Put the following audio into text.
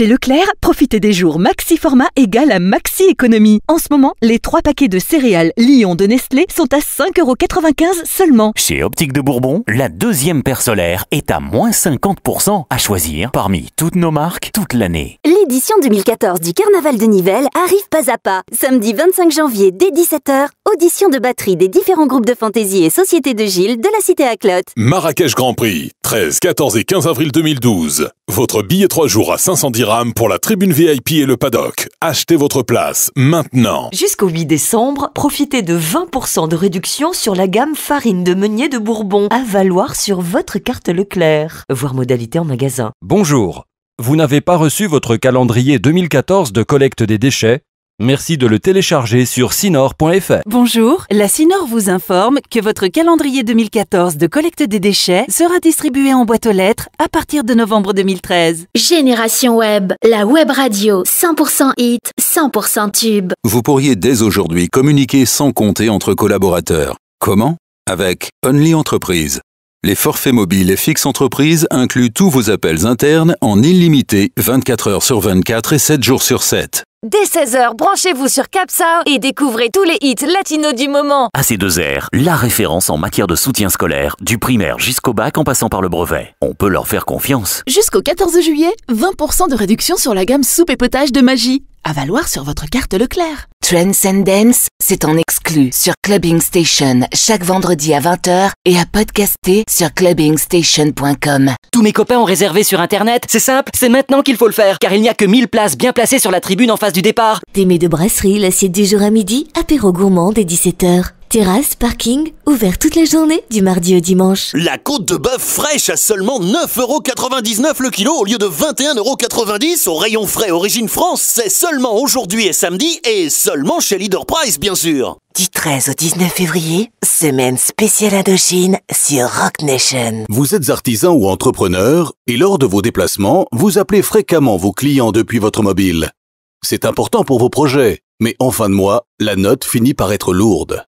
Chez Leclerc, profitez des jours maxi format égal à maxi économie. En ce moment, les trois paquets de céréales Lyon de Nestlé sont à 5,95€ seulement. Chez Optique de Bourbon, la deuxième paire solaire est à moins 50% à choisir parmi toutes nos marques toute l'année. L'édition 2014 du Carnaval de Nivelles arrive pas à pas. Samedi 25 janvier dès 17h, Audition de batterie des différents groupes de fantaisie et sociétés de Gilles de la Cité à Clotte. Marrakech Grand Prix, 13, 14 et 15 avril 2012. Votre billet 3 jours à 510 dirhams pour la tribune VIP et le paddock. Achetez votre place maintenant. Jusqu'au 8 décembre, profitez de 20% de réduction sur la gamme farine de meunier de Bourbon à valoir sur votre carte Leclerc. Voir modalité en magasin. Bonjour. Vous n'avez pas reçu votre calendrier 2014 de collecte des déchets Merci de le télécharger sur sinor.fr. Bonjour, la Sinor vous informe que votre calendrier 2014 de collecte des déchets sera distribué en boîte aux lettres à partir de novembre 2013. Génération Web, la web radio 100% hit, 100% tube. Vous pourriez dès aujourd'hui communiquer sans compter entre collaborateurs. Comment Avec Only Entreprise. Les forfaits mobiles et fixes entreprises incluent tous vos appels internes en illimité 24 heures sur 24 et 7 jours sur 7. Dès 16h, branchez-vous sur Capsa et découvrez tous les hits latinos du moment. À ces deux r la référence en matière de soutien scolaire, du primaire jusqu'au bac en passant par le brevet. On peut leur faire confiance. Jusqu'au 14 juillet, 20% de réduction sur la gamme soupe et potage de magie. À valoir sur votre carte Leclerc. Transcendence, c'est en exclu sur Clubbing Station chaque vendredi à 20h et à podcaster sur clubbingstation.com. Tous mes copains ont réservé sur internet, c'est simple, c'est maintenant qu'il faut le faire car il n'y a que 1000 places bien placées sur la tribune en face du départ. Des de brasserie, l'assiette du jour à midi, apéro gourmand dès 17h. Terrasse, parking, ouvert toute la journée du mardi au dimanche. La côte de bœuf fraîche à seulement 9,99€ le kilo au lieu de 21,90€ au rayon frais Origine France. C'est seulement aujourd'hui et samedi et seulement chez Leader Price bien sûr. Du 13 au 19 février, semaine spéciale Indochine sur Rock Nation. Vous êtes artisan ou entrepreneur et lors de vos déplacements, vous appelez fréquemment vos clients depuis votre mobile. C'est important pour vos projets, mais en fin de mois, la note finit par être lourde.